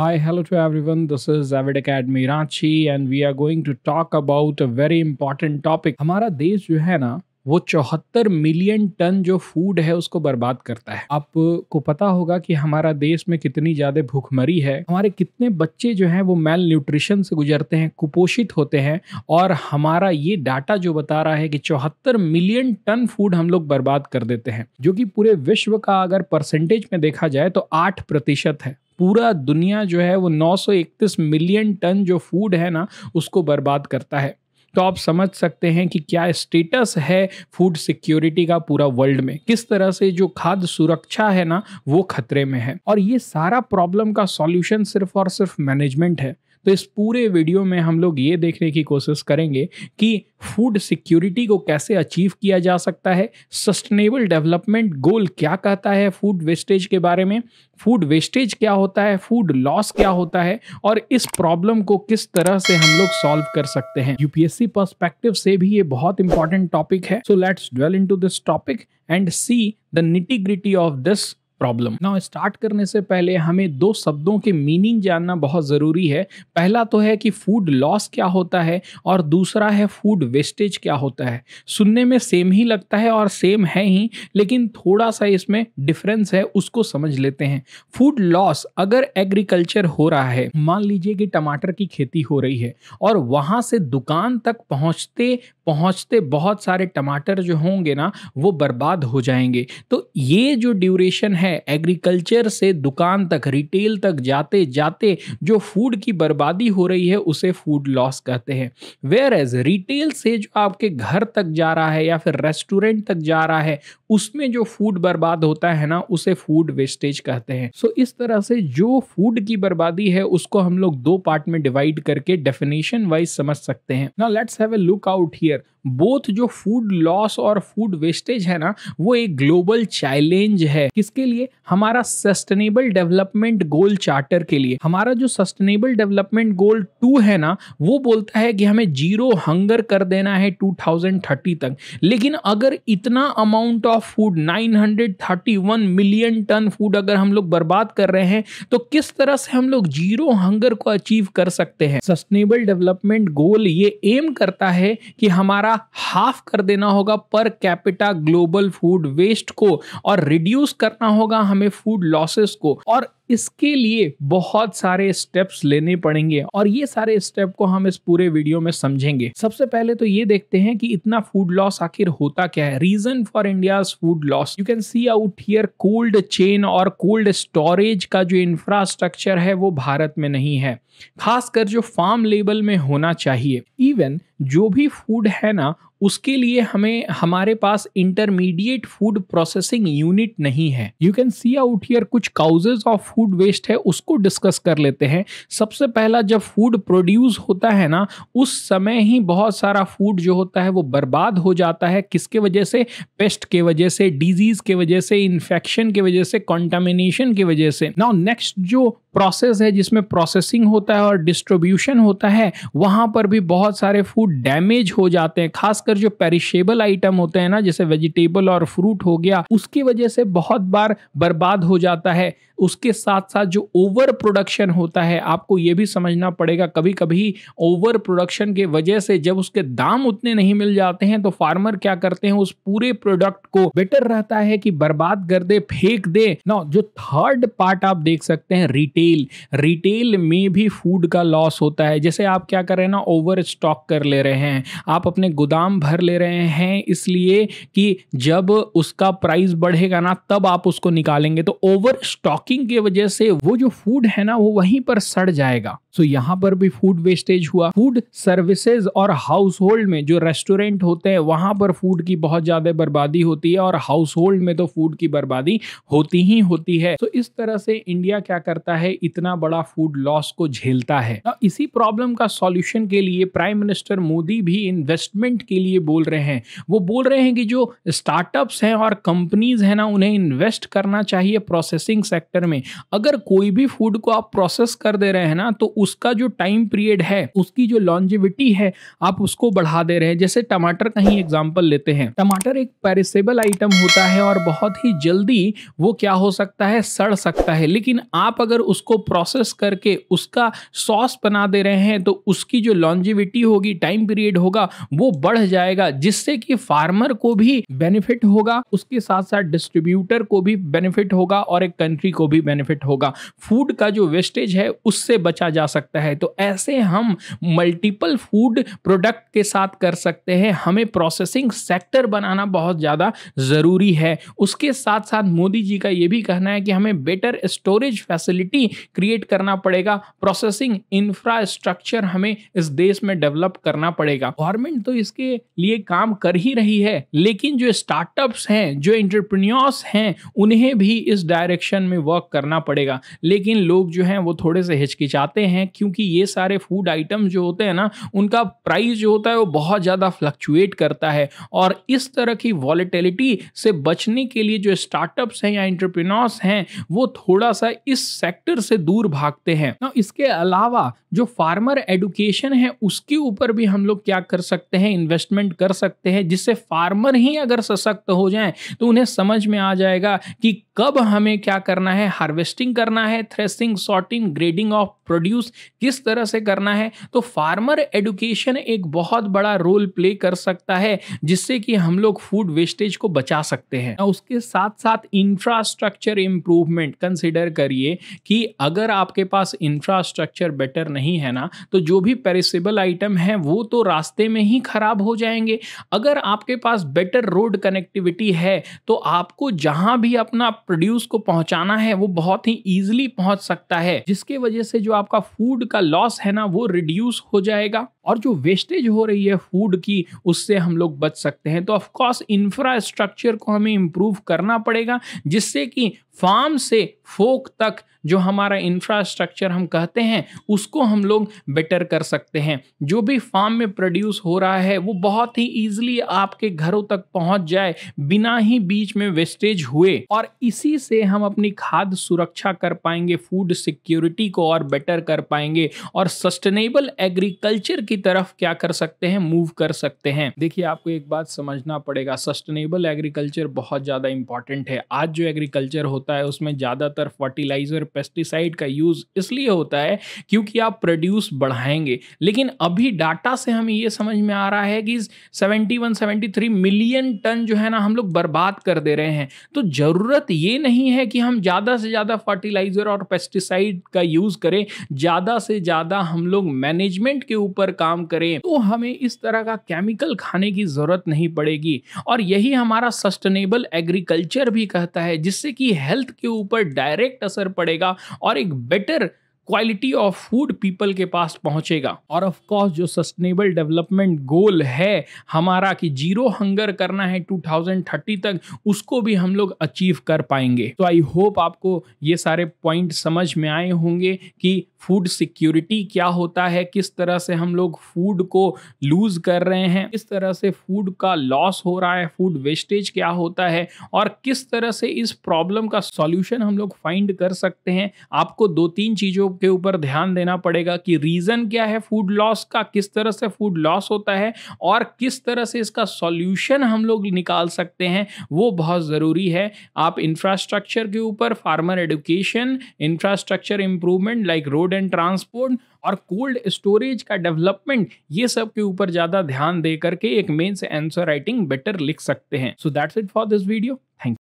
Hi, hello to everyone. This is Avid Academy Ranchi and we are going to talk about a very important topic. हमारा देश जो है ना वो चौहत्तर मिलियन टन जो फूड है उसको बर्बाद करता है आपको पता होगा कि हमारा देश में कितनी ज़्यादा भूखमरी है हमारे कितने बच्चे जो हैं वो मेल न्यूट्रिशन से गुजरते हैं कुपोषित होते हैं और हमारा ये डाटा जो बता रहा है कि चौहत्तर मिलियन टन फूड हम लोग बर्बाद कर देते हैं जो कि पूरे विश्व का अगर परसेंटेज में देखा जाए तो आठ प्रतिशत है पूरा दुनिया जो है वो 931 मिलियन टन जो फूड है ना उसको बर्बाद करता है तो आप समझ सकते हैं कि क्या स्टेटस है फूड सिक्योरिटी का पूरा वर्ल्ड में किस तरह से जो खाद्य सुरक्षा है ना वो खतरे में है और ये सारा प्रॉब्लम का सॉल्यूशन सिर्फ और सिर्फ मैनेजमेंट है तो इस पूरे वीडियो में हम लोग ये देखने की कोशिश करेंगे कि फूड सिक्योरिटी को कैसे अचीव किया जा सकता है सस्टेनेबल डेवलपमेंट गोल क्या कहता है फूड वेस्टेज के बारे में फूड वेस्टेज क्या होता है फूड लॉस क्या होता है और इस प्रॉब्लम को किस तरह से हम लोग सॉल्व कर सकते हैं यूपीएससी पर्सपेक्टिव से भी ये बहुत इंपॉर्टेंट टॉपिक है so let's dwell in this topic and see the nitty gritty of this problem ना स्टार्ट करने से पहले हमें दो शब्दों के मीनिंग जानना बहुत ज़रूरी है पहला तो है कि फूड लॉस क्या होता है और दूसरा है फूड वेस्टेज क्या होता है सुनने में सेम ही लगता है और सेम है ही लेकिन थोड़ा सा इसमें डिफरेंस है उसको समझ लेते हैं फूड लॉस अगर एग्रीकल्चर हो रहा है मान लीजिए कि टमाटर की खेती हो रही है और वहाँ से दुकान तक पहुँचते पहुँचते बहुत सारे टमाटर जो होंगे ना वो बर्बाद हो जाएंगे तो ये जो ड्यूरेशन है है एग्रीकल्चर से दुकान तक रिटेल तक जाते जाते जो फूड की बर्बादी हो रही है उसे फूड लॉस कहते हैं वेयर एज रिटेल से जो आपके घर तक जा रहा है या फिर रेस्टोरेंट तक जा रहा है उसमें जो फूड बर्बाद होता है ना उसे फूड वेस्टेज कहते हैं सो so, इस तरह से जो फूड की बर्बादी है उसको हम लोग दो पार्ट में डिवाइड करके डेफिनेशन वाइज समझ सकते हैं ना let's have a look out here both जो फूड लॉस और फूड वेस्टेज है ना वो एक ग्लोबल चैलेंज है किसके लिए लिए हमारा सस्टेनेबल डेवलपमेंट गोल चार्टर के लिए हमारा जो सस्टेनेबल डेवलपमेंट गोल टू है ना वो बोलता है कि हमें जीरो हंगर कर देना है 2030 तक लेकिन अगर इतना amount of food 931 million ton food अगर हम लोग बर्बाद कर रहे हैं तो किस तरह से हम लोग जीरो हंगर को अचीव कर सकते हैं सस्टेनेबल डेवलपमेंट गोल ये एम करता है कि हमारा हाफ कर देना होगा per capita global food waste को और रिड्यूस करना होगा होगा हमें फूड लॉसेस को और इसके लिए बहुत सारे स्टेप्स लेने पड़ेंगे और ये सारे स्टेप को हम इस पूरे वीडियो में समझेंगे सबसे पहले तो ये देखते हैं कि इतना फूड लॉस आखिर होता क्या है reason for India food loss you can see out here cold chain और कोल्ड स्टोरेज का जो इंफ्रास्ट्रक्चर है वो भारत में नहीं है खासकर जो फार्म लेवल में होना चाहिए इवन जो भी फूड है ना उसके लिए हमें हमारे पास इंटरमीडिएट फूड प्रोसेसिंग यूनिट नहीं है you can see out here कुछ काउजेज ऑफ फूड वेस्ट है उसको डिस्कस कर लेते हैं सबसे पहला जब फूड प्रोड्यूस होता है ना उस समय ही बहुत सारा फूड जो होता है वो बर्बाद हो जाता है किसके वजह से पेस्ट के वजह से डिजीज के वजह से इन्फेक्शन के वजह से कॉन्टामिनेशन की वजह से नाउ नेक्स्ट जो प्रोसेस है जिसमें प्रोसेसिंग होता है और डिस्ट्रीब्यूशन होता है वहाँ पर भी बहुत सारे फूड डैमेज हो जाते हैं खासकर जो पेरिशेबल आइटम होते हैं ना जैसे वेजिटेबल और फ्रूट हो गया उसकी वजह से बहुत बार बर्बाद हो जाता है उसके साथ साथ साथ जो ओवर प्रोडक्शन होता है आपको ये भी समझना पड़ेगा कभी कभी ओवर प्रोडक्शन के वजह से जब उसके दाम उतने नहीं मिल जाते हैं तो फार्मर क्या करते हैं उस पूरे प्रोडक्ट को बेटर रहता है कि बर्बाद कर दे फेंक दे ना जो थर्ड पार्ट आप देख सकते हैं रिटेल रिटेल में भी फूड का लॉस होता है जैसे आप क्या कर रहे हैं ना ओवर स्टॉक कर ले रहे हैं आप अपने गोदाम भर ले रहे हैं इसलिए कि जब उसका प्राइस बढ़ेगा ना तब आप उसको निकालेंगे तो ओवर स्टॉकिंग के वजह से वो जो फूड है ना वो वहीं पर सड़ जाएगा सो so, यहाँ पर भी फूड वेस्टेज हुआ फूड सर्विसेज और हाउस होल्ड में जो रेस्टोरेंट होते हैं वहाँ पर फूड की बहुत ज़्यादा बर्बादी होती है और हाउस होल्ड में तो फूड की बर्बादी होती ही होती है तो so, इस तरह से इंडिया क्या करता है इतना बड़ा फूड लॉस को झेलता है तो इसी प्रॉब्लम का सॉल्यूशन के लिए प्राइम मिनिस्टर मोदी भी इन्वेस्टमेंट के लिए बोल रहे हैं वो बोल रहे हैं कि जो स्टार्टअप्स हैं और कंपनीज हैं ना उन्हें इन्वेस्ट करना चाहिए प्रोसेसिंग सेक्टर में अगर कोई भी फूड को आप प्रोसेस कर दे रहे हैं ना तो उसका जो टाइम पीरियड है उसकी जो लॉन्जिविटी है आप उसको बढ़ा दे रहे हैं जैसे टमाटर का ही एग्जाम्पल लेते हैं टमाटर एक पेरिसेबल आइटम होता है और बहुत ही जल्दी वो क्या हो सकता है सड़ सकता है लेकिन आप अगर उसको प्रोसेस करके उसका सॉस बना दे रहे हैं तो उसकी जो लॉन्जिविटी होगी टाइम पीरियड होगा वो बढ़ जाएगा जिससे कि फार्मर को भी बेनिफिट होगा उसके साथ साथ डिस्ट्रीब्यूटर को भी बेनिफिट होगा और एक कंट्री को भी बेनिफिट होगा फूड का जो वेस्टेज है उससे बचा जा सकता है तो ऐसे हम मल्टीपल फूड प्रोडक्ट के साथ कर सकते हैं हमें प्रोसेसिंग सेक्टर बनाना बहुत ज़्यादा ज़रूरी है उसके साथ साथ मोदी जी का ये भी कहना है कि हमें बेटर स्टोरेज फैसिलिटी क्रिएट करना पड़ेगा प्रोसेसिंग इंफ्रास्ट्रक्चर हमें इस देश में डेवलप करना पड़ेगा गवर्नमेंट तो इसके लिए काम कर ही रही है लेकिन जो स्टार्टअप्स हैं जो इंटरप्रन्योर्स हैं उन्हें भी इस डायरेक्शन में वर्क करना पड़ेगा लेकिन लोग जो हैं वो थोड़े से हिचकिचाते हैं हैं क्योंकि ये सारे फूड आइटम जो होते हैं ना उनका प्राइस जो होता है वो बहुत ज़्यादा फ्लक्चुएट करता है और इस तरह की वॉलीटिलिटी से बचने के लिए जो स्टार्टअप्स हैं या एंटरप्रेन्योर्स हैं वो थोड़ा सा इस सेक्टर से दूर भागते हैं ना इसके अलावा जो फार्मर एडुकेशन है उसके ऊपर भी हम लोग क्या कर सकते हैं इन्वेस्टमेंट कर सकते हैं जिससे फार्मर ही अगर सशक्त हो जाएं तो उन्हें समझ में आ जाएगा कि कब हमें क्या करना है हार्वेस्टिंग करना है threshing sorting grading of produce किस तरह से करना है तो फार्मर एडुकेशन एक बहुत बड़ा रोल प्ले कर सकता है जिससे कि हम लोग फूड वेस्टेज को बचा सकते हैं उसके साथ साथ इंफ्रास्ट्रक्चर इंप्रूवमेंट कंसिडर करिए कि अगर आपके पास इंफ्रास्ट्रक्चर बेटर नहीं है ना तो जो भी पेरिसेबल आइटम है वो तो रास्ते में ही खराब हो जाएंगे अगर आपके पास बेटर रोड कनेक्टिविटी है तो आपको जहां भी अपना प्रोड्यूस को पहुंचाना है वो बहुत ही ईजिली पहुंच सकता है जिसके वजह से जो आपका फूड का लॉस है ना वो रिड्यूस हो जाएगा और जो वेस्टेज हो रही है फूड की उससे हम लोग बच सकते हैं तो ऑफकोर्स इंफ्रास्ट्रक्चर को हमें इम्प्रूव करना पड़ेगा जिससे कि फार्म से फोक तक जो हमारा इंफ्रास्ट्रक्चर हम कहते हैं उसको हम लोग बेटर कर सकते हैं जो भी फार्म में प्रोड्यूस हो रहा है वो बहुत ही ईजिली आपके घरों तक पहुंच जाए बिना ही बीच में वेस्टेज हुए और इसी से हम अपनी खाद्य सुरक्षा कर पाएंगे फूड सिक्योरिटी को और बेटर कर पाएंगे और सस्टेनेबल एग्रीकल्चर की तरफ क्या कर सकते हैं मूव कर सकते हैं देखिए आपको एक बात समझना पड़ेगा सस्टेनेबल एग्रीकल्चर बहुत ज़्यादा इंपॉर्टेंट है आज जो एग्रीकल्चर होता होता है उसमें ज़्यादातर फर्टिलाइज़र पेस्टिसाइड का यूज़ इसलिए होता है क्योंकि आप प्रोड्यूस बढ़ाएंगे लेकिन अभी डाटा से हमें ये समझ में आ रहा है कि 71 73 मिलियन टन जो है ना हम लोग बर्बाद कर दे रहे हैं तो ज़रूरत ये नहीं है कि हम ज़्यादा से ज़्यादा फर्टिलाइज़र और पेस्टिसाइड का यूज़ करें ज़्यादा से ज़्यादा हम लोग मैनेजमेंट के ऊपर काम करें तो हमें इस तरह का केमिकल खाने की ज़रूरत नहीं पड़ेगी और यही हमारा सस्टेनेबल एग्रीकल्चर भी कहता है जिससे कि हेल्थ के ऊपर डायरेक्ट असर पड़ेगा और एक better quality of food people के पास पहुंचेगा और ऑफ कोर्स जो सस्टेनेबल डेवलपमेंट गोल है हमारा कि जीरो हंगर करना है 2030 तक उसको भी हम लोग अचीव कर पाएंगे तो आई होप आपको ये सारे पॉइंट समझ में आए होंगे कि फूड सिक्योरिटी क्या होता है किस तरह से हम लोग फूड को लूज कर रहे हैं किस तरह से फूड का लॉस हो रहा है फूड वेस्टेज क्या होता है और किस तरह से इस प्रॉब्लम का सॉल्यूशन हम लोग फाइंड कर सकते हैं आपको दो तीन चीज़ों के ऊपर ध्यान देना पड़ेगा कि रीज़न क्या है फूड लॉस का किस तरह से फूड लॉस होता है और किस तरह से इसका सॉल्यूशन हम लोग निकाल सकते हैं वो बहुत ज़रूरी है आप इंफ्रास्ट्रक्चर के ऊपर farmer education infrastructure improvement like road and transport और कोल्ड स्टोरेज का डेवलपमेंट ये सब के ऊपर ज़्यादा ध्यान दे करके एक मेन्स आंसर राइटिंग बेटर लिख सकते हैं so that's it for this video thank